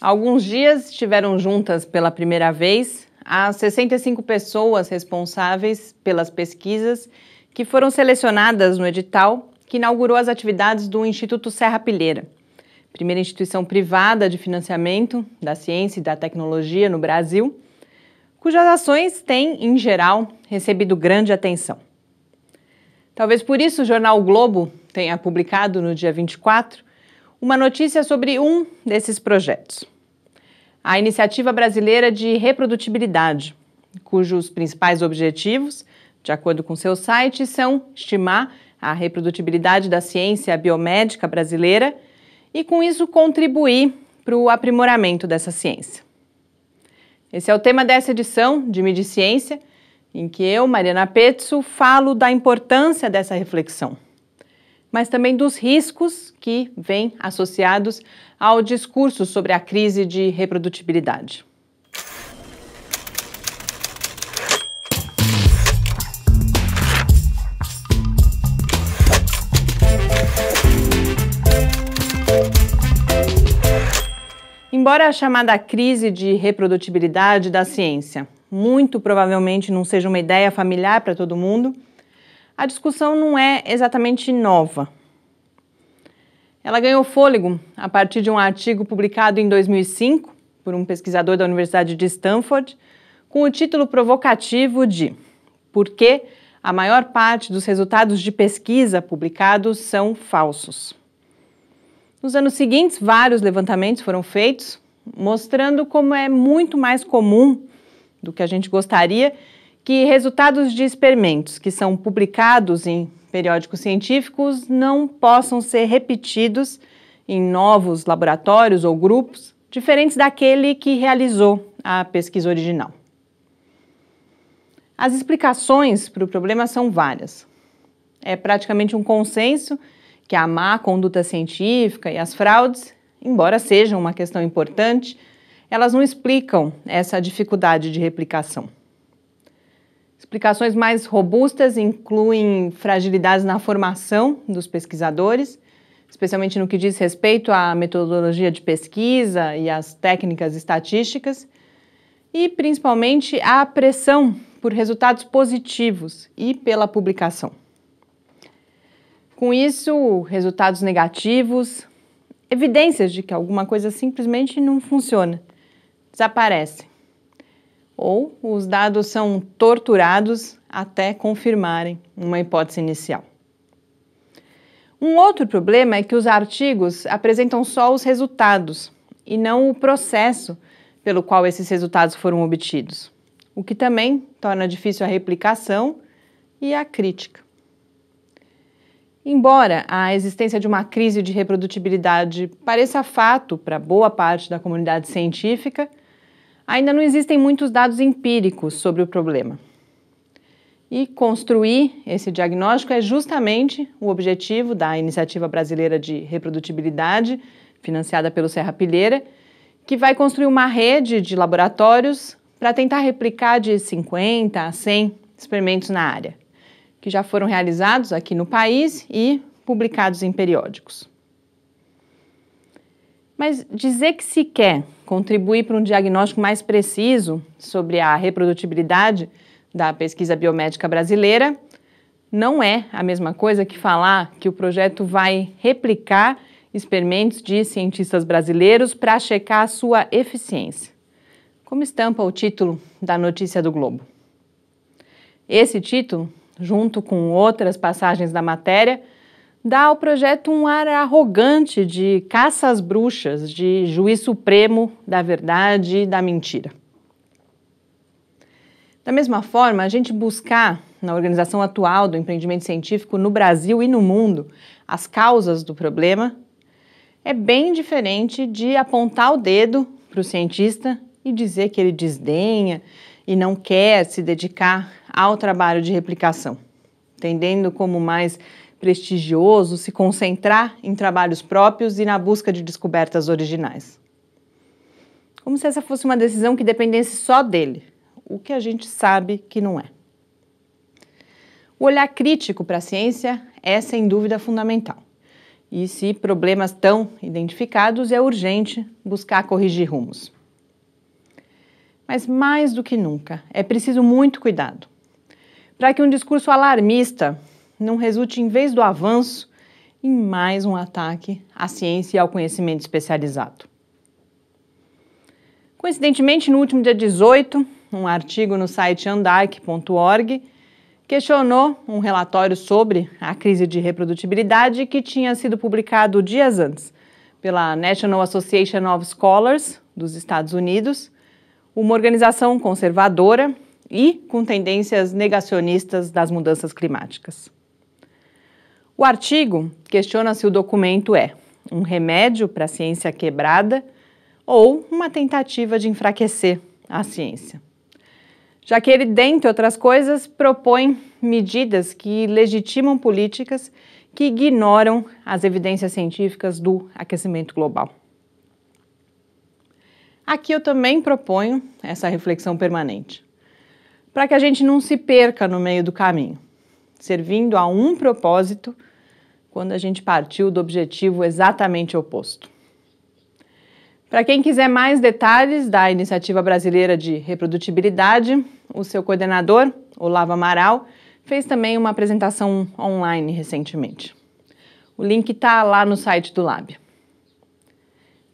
Alguns dias estiveram juntas pela primeira vez as 65 pessoas responsáveis pelas pesquisas que foram selecionadas no edital que inaugurou as atividades do Instituto Serra Pilheira, primeira instituição privada de financiamento da ciência e da tecnologia no Brasil, cujas ações têm, em geral, recebido grande atenção. Talvez por isso o jornal o Globo tenha publicado no dia 24 uma notícia sobre um desses projetos. A Iniciativa Brasileira de Reprodutibilidade, cujos principais objetivos, de acordo com seu site, são estimar a reprodutibilidade da ciência biomédica brasileira e, com isso, contribuir para o aprimoramento dessa ciência. Esse é o tema dessa edição de Medi Ciência, em que eu, Mariana Petzo, falo da importância dessa reflexão mas também dos riscos que vêm associados ao discurso sobre a crise de reprodutibilidade. Embora a chamada crise de reprodutibilidade da ciência muito provavelmente não seja uma ideia familiar para todo mundo, a discussão não é exatamente nova. Ela ganhou fôlego a partir de um artigo publicado em 2005 por um pesquisador da Universidade de Stanford, com o título provocativo de Por que a maior parte dos resultados de pesquisa publicados são falsos? Nos anos seguintes, vários levantamentos foram feitos, mostrando como é muito mais comum do que a gente gostaria que resultados de experimentos que são publicados em periódicos científicos não possam ser repetidos em novos laboratórios ou grupos diferentes daquele que realizou a pesquisa original. As explicações para o problema são várias. É praticamente um consenso que a má conduta científica e as fraudes, embora sejam uma questão importante, elas não explicam essa dificuldade de replicação. Explicações mais robustas incluem fragilidades na formação dos pesquisadores, especialmente no que diz respeito à metodologia de pesquisa e às técnicas estatísticas, e principalmente a pressão por resultados positivos e pela publicação. Com isso, resultados negativos, evidências de que alguma coisa simplesmente não funciona, desaparecem ou os dados são torturados até confirmarem uma hipótese inicial. Um outro problema é que os artigos apresentam só os resultados e não o processo pelo qual esses resultados foram obtidos, o que também torna difícil a replicação e a crítica. Embora a existência de uma crise de reprodutibilidade pareça fato para boa parte da comunidade científica, ainda não existem muitos dados empíricos sobre o problema. E construir esse diagnóstico é justamente o objetivo da Iniciativa Brasileira de Reprodutibilidade, financiada pelo Serra Pilheira, que vai construir uma rede de laboratórios para tentar replicar de 50 a 100 experimentos na área, que já foram realizados aqui no país e publicados em periódicos. Mas dizer que se quer contribuir para um diagnóstico mais preciso sobre a reprodutibilidade da pesquisa biomédica brasileira não é a mesma coisa que falar que o projeto vai replicar experimentos de cientistas brasileiros para checar a sua eficiência. Como estampa o título da notícia do Globo. Esse título, junto com outras passagens da matéria, dá ao projeto um ar arrogante de caça às bruxas, de juiz supremo da verdade e da mentira. Da mesma forma, a gente buscar na organização atual do empreendimento científico no Brasil e no mundo as causas do problema é bem diferente de apontar o dedo para o cientista e dizer que ele desdenha e não quer se dedicar ao trabalho de replicação, entendendo como mais prestigioso, se concentrar em trabalhos próprios e na busca de descobertas originais. Como se essa fosse uma decisão que dependesse só dele, o que a gente sabe que não é. O olhar crítico para a ciência é, sem dúvida, fundamental. E se problemas estão identificados, é urgente buscar corrigir rumos. Mas mais do que nunca, é preciso muito cuidado para que um discurso alarmista não resulte, em vez do avanço, em mais um ataque à ciência e ao conhecimento especializado. Coincidentemente, no último dia 18, um artigo no site andac.org questionou um relatório sobre a crise de reprodutibilidade que tinha sido publicado dias antes pela National Association of Scholars dos Estados Unidos, uma organização conservadora e com tendências negacionistas das mudanças climáticas. O artigo questiona se o documento é um remédio para a ciência quebrada ou uma tentativa de enfraquecer a ciência. Já que ele, dentre outras coisas, propõe medidas que legitimam políticas que ignoram as evidências científicas do aquecimento global. Aqui eu também proponho essa reflexão permanente, para que a gente não se perca no meio do caminho servindo a um propósito, quando a gente partiu do objetivo exatamente oposto. Para quem quiser mais detalhes da Iniciativa Brasileira de Reprodutibilidade, o seu coordenador, Olavo Amaral, fez também uma apresentação online recentemente. O link está lá no site do Lab.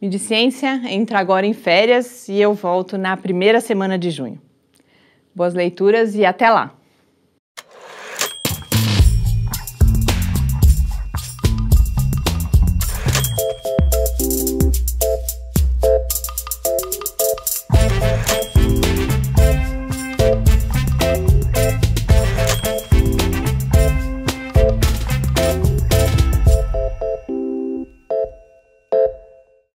Midi Ciência entra agora em férias e eu volto na primeira semana de junho. Boas leituras e até lá!